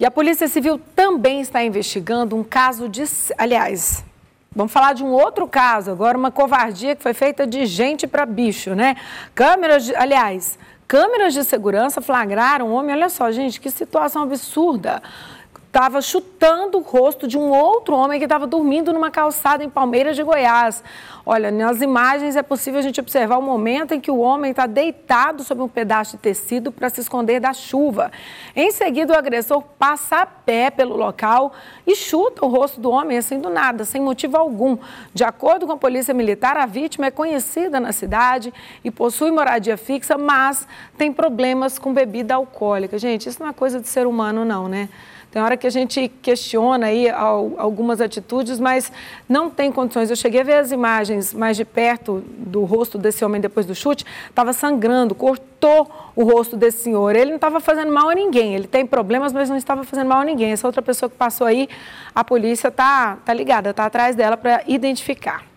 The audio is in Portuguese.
E a Polícia Civil também está investigando um caso de. Aliás, Vamos falar de um outro caso agora, uma covardia que foi feita de gente para bicho, né? Câmeras, de, aliás, câmeras de segurança flagraram um homem. Olha só, gente, que situação absurda estava chutando o rosto de um outro homem que estava dormindo numa calçada em Palmeiras de Goiás. Olha, nas imagens é possível a gente observar o momento em que o homem está deitado sobre um pedaço de tecido para se esconder da chuva. Em seguida, o agressor passa a pé pelo local e chuta o rosto do homem assim do nada, sem motivo algum. De acordo com a Polícia Militar, a vítima é conhecida na cidade e possui moradia fixa, mas tem problemas com bebida alcoólica. Gente, isso não é coisa de ser humano, não, né? Tem hora que que a gente questiona aí algumas atitudes, mas não tem condições. Eu cheguei a ver as imagens mais de perto do rosto desse homem depois do chute, estava sangrando, cortou o rosto desse senhor. Ele não estava fazendo mal a ninguém, ele tem problemas, mas não estava fazendo mal a ninguém. Essa outra pessoa que passou aí, a polícia tá, tá ligada, tá atrás dela para identificar.